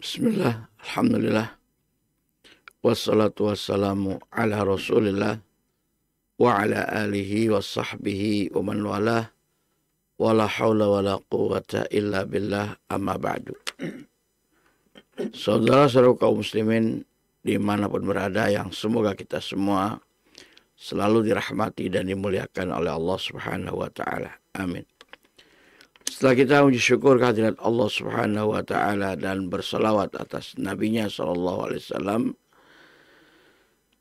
Bismillah, Alhamdulillah. Wassalatu wassalamu ala rasulillah wa ala alihi wa sahbihi wa man walah wa la hawla wa la quwata illa billah amma ba'du. Saudara-saudara kaum muslimin dimanapun berada yang semoga kita semua selalu dirahmati dan dimuliakan oleh Allah subhanahu wa ta'ala. Amin. Setelah kita syukur kehadirat Allah Subhanahu wa taala dan berselawat atas nabinya sallallahu alaihi wasallam,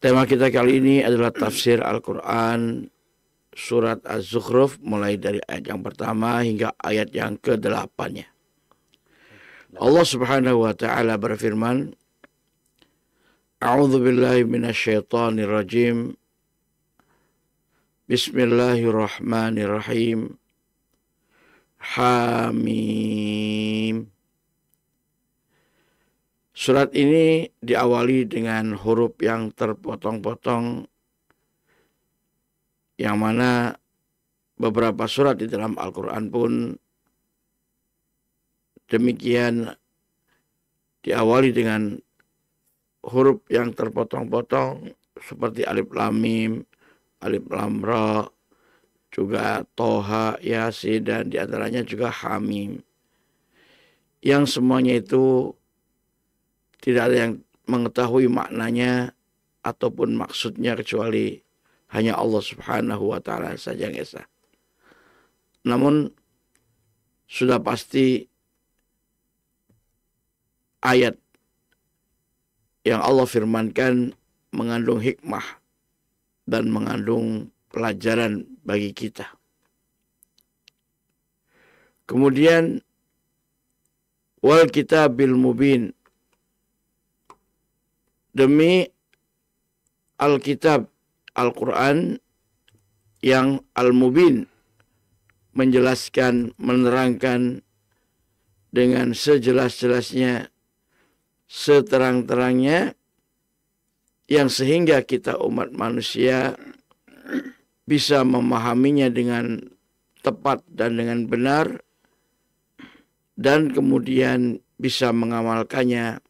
tema kita kali ini adalah tafsir Al-Qur'an surat Az-Zukhruf mulai dari ayat yang pertama hingga ayat yang ke delapannya. Allah Subhanahu wa taala berfirman, A'udzu billahi minasyaitonir rajim. Bismillahirrahmanirrahim. Hamim. Surat ini diawali dengan huruf yang terpotong-potong yang mana beberapa surat di dalam Al-Qur'an pun demikian diawali dengan huruf yang terpotong-potong seperti alif Lamim, alif lam juga Toha, Yasi, dan diantaranya juga Hamim. Yang semuanya itu tidak ada yang mengetahui maknanya ataupun maksudnya kecuali hanya Allah Subhanahu wa taala saja yang esa. Namun sudah pasti ayat yang Allah firmankan mengandung hikmah dan mengandung pelajaran bagi kita. Kemudian wal bil mubin demi Alkitab Al-Qur'an yang al-mubin menjelaskan menerangkan dengan sejelas-jelasnya seterang-terangnya yang sehingga kita umat manusia bisa memahaminya dengan tepat dan dengan benar dan kemudian bisa mengamalkannya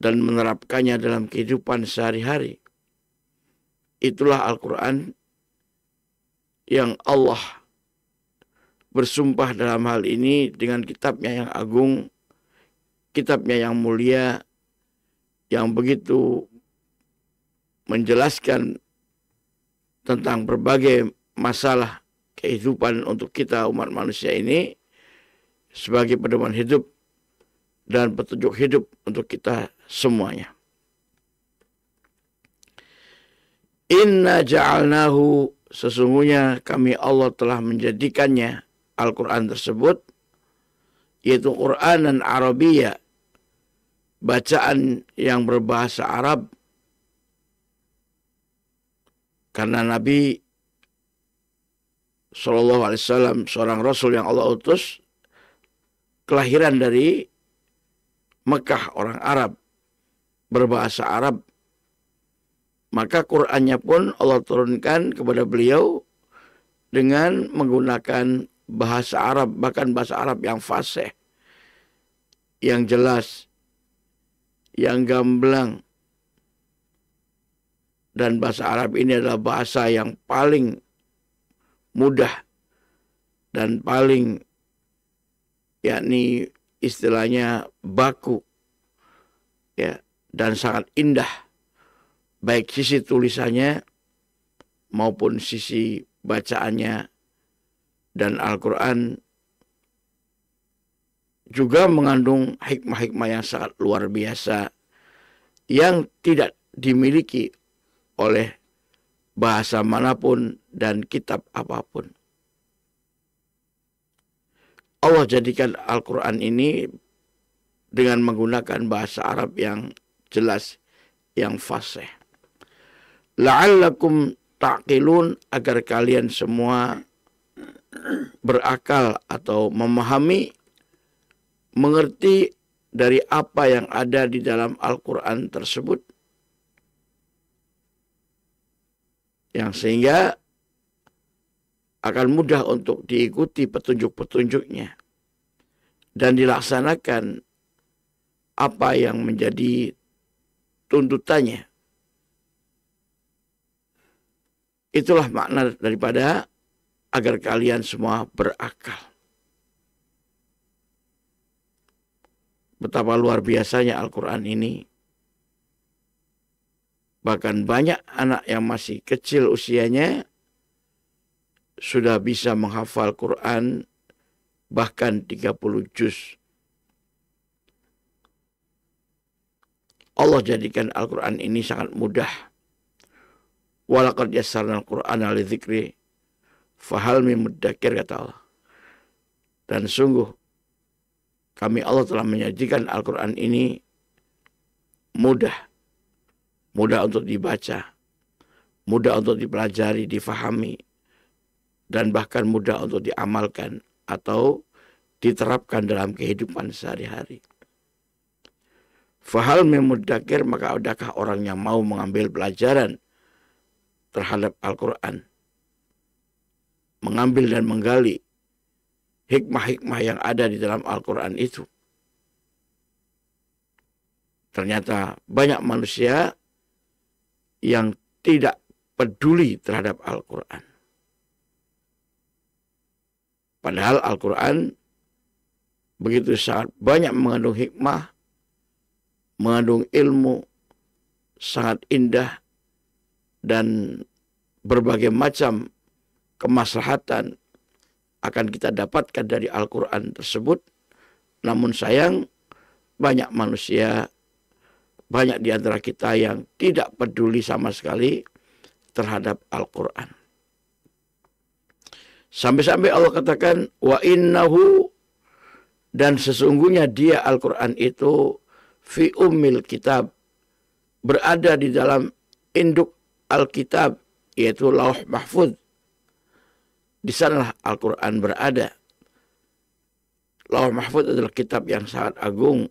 dan menerapkannya dalam kehidupan sehari-hari. Itulah Al-Quran yang Allah bersumpah dalam hal ini dengan kitabnya yang agung, kitabnya yang mulia, yang begitu menjelaskan tentang berbagai masalah kehidupan untuk kita umat manusia ini sebagai pedoman hidup dan petunjuk hidup untuk kita semuanya. Inna ja'alnahu sesungguhnya kami Allah telah menjadikannya Al-Quran tersebut yaitu Quran dan Arabia bacaan yang berbahasa Arab karena Nabi Shallallahu Alaihi Wasallam seorang Rasul yang Allah utus kelahiran dari Mekah orang Arab berbahasa Arab maka Qurannya pun Allah turunkan kepada beliau dengan menggunakan bahasa Arab bahkan bahasa Arab yang fasih yang jelas yang gamblang dan bahasa Arab ini adalah bahasa yang paling mudah dan paling yakni istilahnya baku ya dan sangat indah baik sisi tulisannya maupun sisi bacaannya dan Al-Qur'an juga mengandung hikmah-hikmah yang sangat luar biasa yang tidak dimiliki oleh bahasa manapun dan kitab apapun. Allah jadikan Al-Quran ini dengan menggunakan bahasa Arab yang jelas, yang fasih. La'allakum ta'qilun agar kalian semua berakal atau memahami, mengerti dari apa yang ada di dalam Al-Quran tersebut. yang sehingga akan mudah untuk diikuti petunjuk-petunjuknya dan dilaksanakan apa yang menjadi tuntutannya. Itulah makna daripada agar kalian semua berakal. Betapa luar biasanya Al-Quran ini Bahkan banyak anak yang masih kecil usianya sudah bisa menghafal Quran bahkan 30 juz. Allah jadikan Al-Quran ini sangat mudah. Walakad quran al zikri fahal mimudakir kata Allah. Dan sungguh kami Allah telah menyajikan Al-Quran ini mudah mudah untuk dibaca, mudah untuk dipelajari, difahami, dan bahkan mudah untuk diamalkan atau diterapkan dalam kehidupan sehari-hari. Fahal memudakir maka adakah orang yang mau mengambil pelajaran terhadap Al-Quran. Mengambil dan menggali hikmah-hikmah yang ada di dalam Al-Quran itu. Ternyata banyak manusia yang tidak peduli terhadap Al-Quran. Padahal Al-Quran begitu sangat banyak mengandung hikmah, mengandung ilmu, sangat indah, dan berbagai macam kemaslahatan akan kita dapatkan dari Al-Quran tersebut. Namun sayang, banyak manusia banyak di antara kita yang tidak peduli sama sekali terhadap Al-Quran. Sampai-sampai Allah katakan, wa innahu dan sesungguhnya dia Al-Quran itu fi ummil kitab berada di dalam induk Alkitab yaitu lauh mahfud. Di sanalah Al-Quran berada. Lauh mahfud adalah kitab yang sangat agung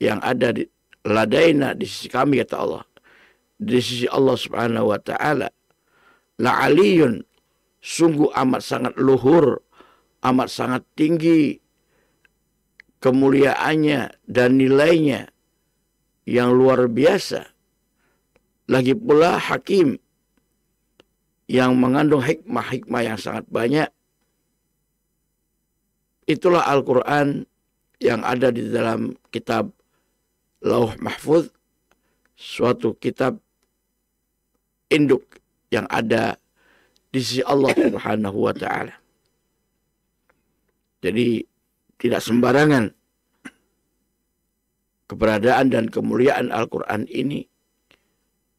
yang ada di, ladaina di sisi kami kata Allah di sisi Allah Subhanahu wa taala la aliyun sungguh amat sangat luhur amat sangat tinggi kemuliaannya dan nilainya yang luar biasa lagi pula hakim yang mengandung hikmah-hikmah yang sangat banyak itulah Al-Qur'an yang ada di dalam kitab Lauh Mahfud suatu kitab induk yang ada di sisi Allah Subhanahu wa taala. Jadi tidak sembarangan keberadaan dan kemuliaan Al-Qur'an ini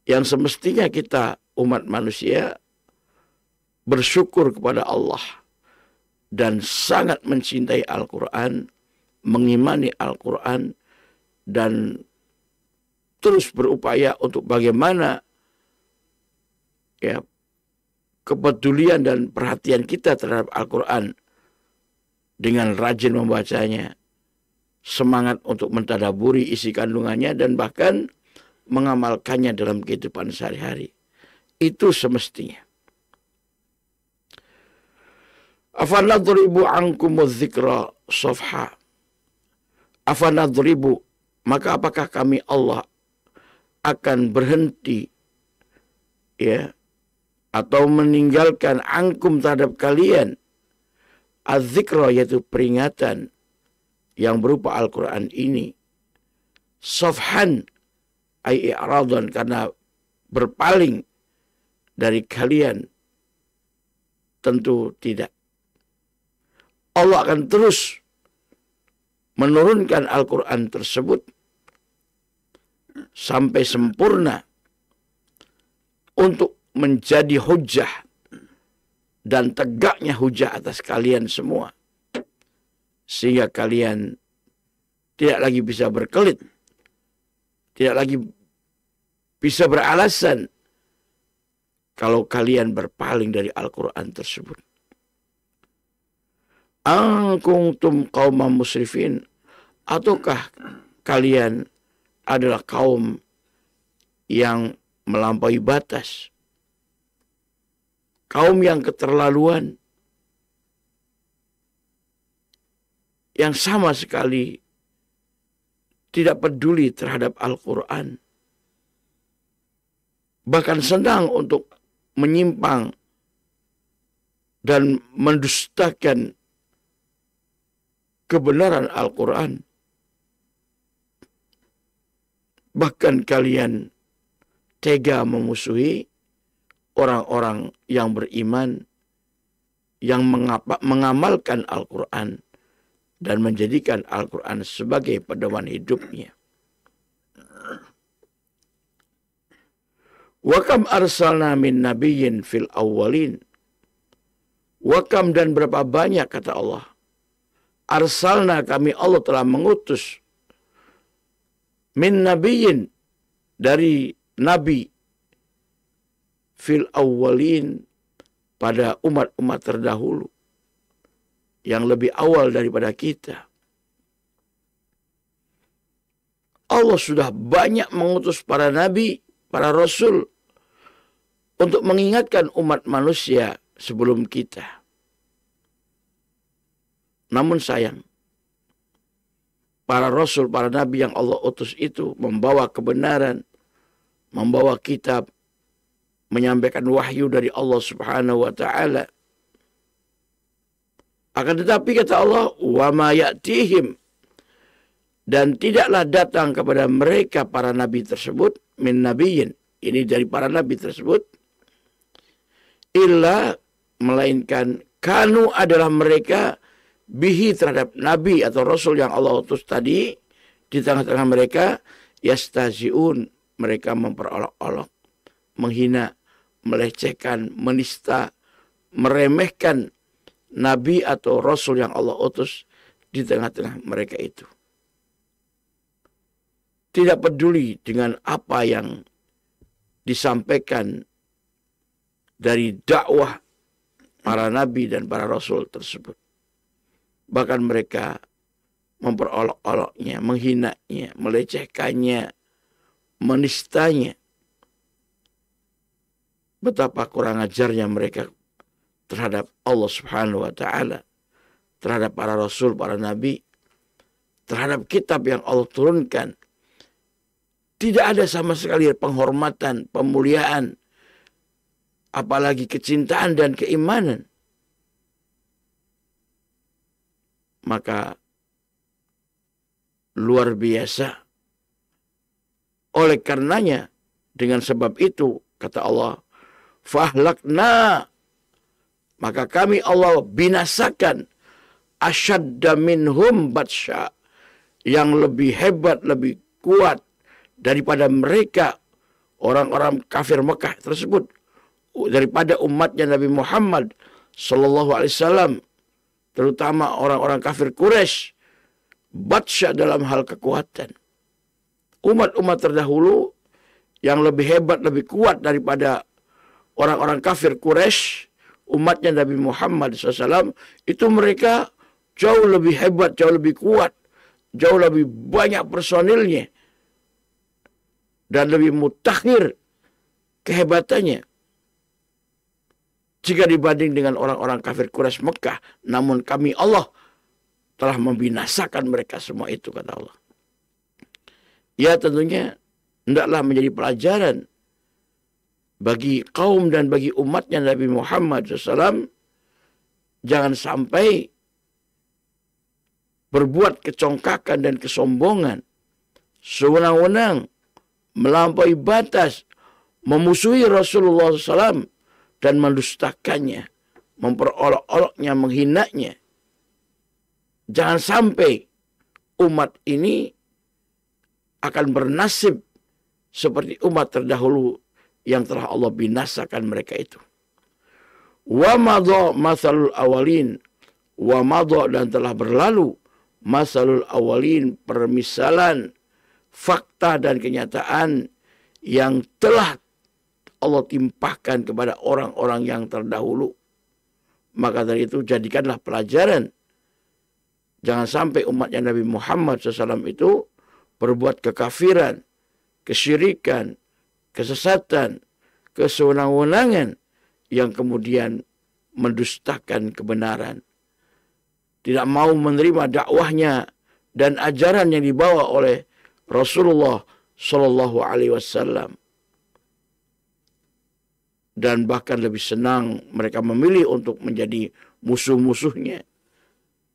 yang semestinya kita umat manusia bersyukur kepada Allah dan sangat mencintai Al-Qur'an, mengimani Al-Qur'an dan terus berupaya untuk bagaimana ya kepedulian dan perhatian kita terhadap Al-Qur'an dengan rajin membacanya, semangat untuk mentadaburi isi kandungannya dan bahkan mengamalkannya dalam kehidupan sehari-hari. Itu semestinya. Afanadribu ankumuz dzikra safha. Afanadribu maka apakah kami Allah akan berhenti ya atau meninggalkan angkum terhadap kalian azikro yaitu peringatan yang berupa Al-Qur'an ini safhan ai i'radan karena berpaling dari kalian tentu tidak Allah akan terus menurunkan Al-Quran tersebut sampai sempurna untuk menjadi hujah dan tegaknya hujah atas kalian semua sehingga kalian tidak lagi bisa berkelit tidak lagi bisa beralasan kalau kalian berpaling dari Al-Quran tersebut. Angkung tum kaum musrifin ataukah kalian adalah kaum yang melampaui batas kaum yang keterlaluan yang sama sekali tidak peduli terhadap Al-Qur'an bahkan senang untuk menyimpang dan mendustakan kebenaran Al-Quran. Bahkan kalian tega memusuhi orang-orang yang beriman yang mengapa, mengamalkan Al-Quran dan menjadikan Al-Quran sebagai pedoman hidupnya. Wakam arsalna min nabiyyin fil awwalin. Wakam dan berapa banyak kata Allah arsalna kami Allah telah mengutus min nabiyin dari nabi fil awwalin pada umat-umat terdahulu yang lebih awal daripada kita. Allah sudah banyak mengutus para nabi, para rasul untuk mengingatkan umat manusia sebelum kita. Namun sayang, para rasul, para nabi yang Allah utus itu membawa kebenaran, membawa kitab, menyampaikan wahyu dari Allah Subhanahu wa taala. Akan tetapi kata Allah, "Wa ma ya'tihim" dan tidaklah datang kepada mereka para nabi tersebut min nabiyin. Ini dari para nabi tersebut illa melainkan kanu adalah mereka bihi terhadap nabi atau rasul yang Allah utus tadi di tengah-tengah mereka yastaziun mereka memperolok-olok menghina melecehkan menista meremehkan nabi atau rasul yang Allah utus di tengah-tengah mereka itu tidak peduli dengan apa yang disampaikan dari dakwah para nabi dan para rasul tersebut Bahkan mereka memperolok-oloknya, menghinanya, melecehkannya, menistanya. Betapa kurang ajarnya mereka terhadap Allah Subhanahu wa taala, terhadap para rasul, para nabi, terhadap kitab yang Allah turunkan. Tidak ada sama sekali penghormatan, pemuliaan, apalagi kecintaan dan keimanan maka luar biasa. Oleh karenanya, dengan sebab itu, kata Allah, fahlakna, maka kami Allah binasakan asyadda minhum batsya, yang lebih hebat, lebih kuat daripada mereka orang-orang kafir Mekah tersebut daripada umatnya Nabi Muhammad saw terutama orang-orang kafir Quraisy batsya dalam hal kekuatan. Umat-umat terdahulu yang lebih hebat, lebih kuat daripada orang-orang kafir Quraisy, umatnya Nabi Muhammad SAW, itu mereka jauh lebih hebat, jauh lebih kuat, jauh lebih banyak personilnya, dan lebih mutakhir kehebatannya jika dibanding dengan orang-orang kafir Quraisy Mekah. Namun kami Allah telah membinasakan mereka semua itu kata Allah. Ya tentunya hendaklah menjadi pelajaran bagi kaum dan bagi umatnya Nabi Muhammad SAW jangan sampai berbuat kecongkakan dan kesombongan sewenang-wenang melampaui batas memusuhi Rasulullah SAW dan mendustakannya, memperolok-oloknya, menghinanya. Jangan sampai umat ini akan bernasib seperti umat terdahulu yang telah Allah binasakan mereka itu. Wa madha masalul awalin wa madha dan telah berlalu masalul awalin permisalan fakta dan kenyataan yang telah Allah timpahkan kepada orang-orang yang terdahulu. Maka dari itu jadikanlah pelajaran. Jangan sampai umatnya Nabi Muhammad SAW itu berbuat kekafiran, kesyirikan, kesesatan, kesewenang-wenangan yang kemudian mendustakan kebenaran. Tidak mau menerima dakwahnya dan ajaran yang dibawa oleh Rasulullah Shallallahu Alaihi Wasallam dan bahkan lebih senang mereka memilih untuk menjadi musuh-musuhnya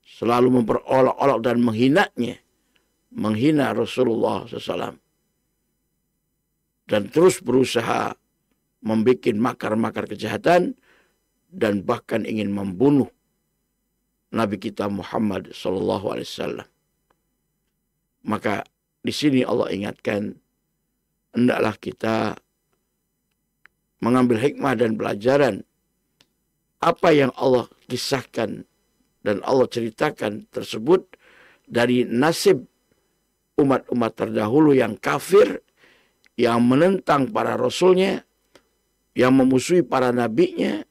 selalu memperolok-olok dan menghinanya menghina Rasulullah SAW dan terus berusaha membuat makar-makar kejahatan dan bahkan ingin membunuh Nabi kita Muhammad SAW. Maka di sini Allah ingatkan, hendaklah kita mengambil hikmah dan pelajaran apa yang Allah kisahkan dan Allah ceritakan tersebut dari nasib umat-umat terdahulu yang kafir, yang menentang para rasulnya, yang memusuhi para nabinya,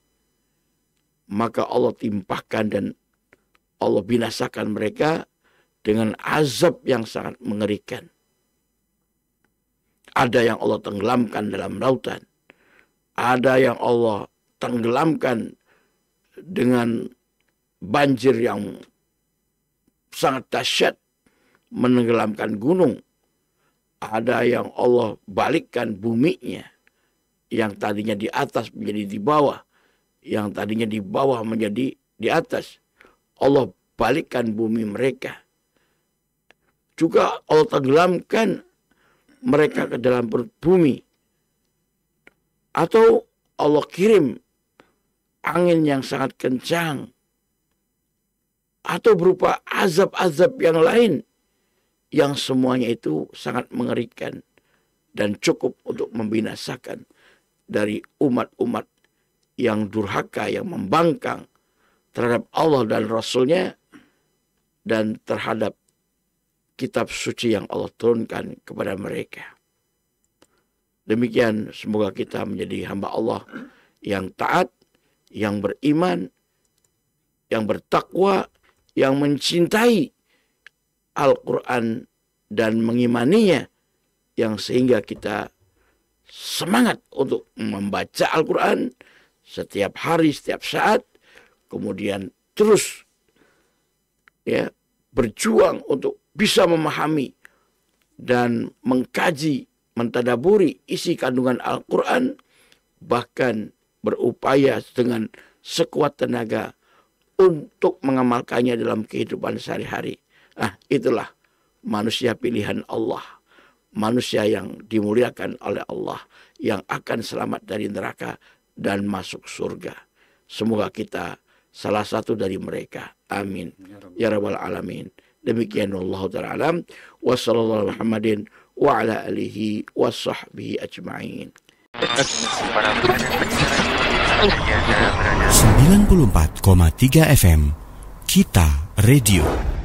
maka Allah timpahkan dan Allah binasakan mereka dengan azab yang sangat mengerikan. Ada yang Allah tenggelamkan dalam lautan. Ada yang Allah tenggelamkan dengan banjir yang sangat dahsyat menenggelamkan gunung. Ada yang Allah balikkan buminya yang tadinya di atas menjadi di bawah, yang tadinya di bawah menjadi di atas. Allah balikkan bumi mereka. Juga Allah tenggelamkan mereka ke dalam perut bumi atau Allah kirim angin yang sangat kencang. Atau berupa azab-azab yang lain. Yang semuanya itu sangat mengerikan. Dan cukup untuk membinasakan dari umat-umat yang durhaka, yang membangkang terhadap Allah dan Rasulnya dan terhadap kitab suci yang Allah turunkan kepada mereka. Demikian semoga kita menjadi hamba Allah yang taat, yang beriman, yang bertakwa, yang mencintai Al-Quran dan mengimaninya, yang sehingga kita semangat untuk membaca Al-Quran setiap hari, setiap saat, kemudian terus ya berjuang untuk bisa memahami dan mengkaji mentadaburi isi kandungan Al-Quran, bahkan berupaya dengan sekuat tenaga untuk mengamalkannya dalam kehidupan sehari-hari. Nah, itulah manusia pilihan Allah. Manusia yang dimuliakan oleh Allah yang akan selamat dari neraka dan masuk surga. Semoga kita salah satu dari mereka. Amin. Ya, ya Rabbal Alamin. Demikian Allah Ta'ala alam. Wassalamualaikum warahmatullahi wabarakatuh wa ala alihi wa sahbihi ajma'in. 94,3 FM Kita Radio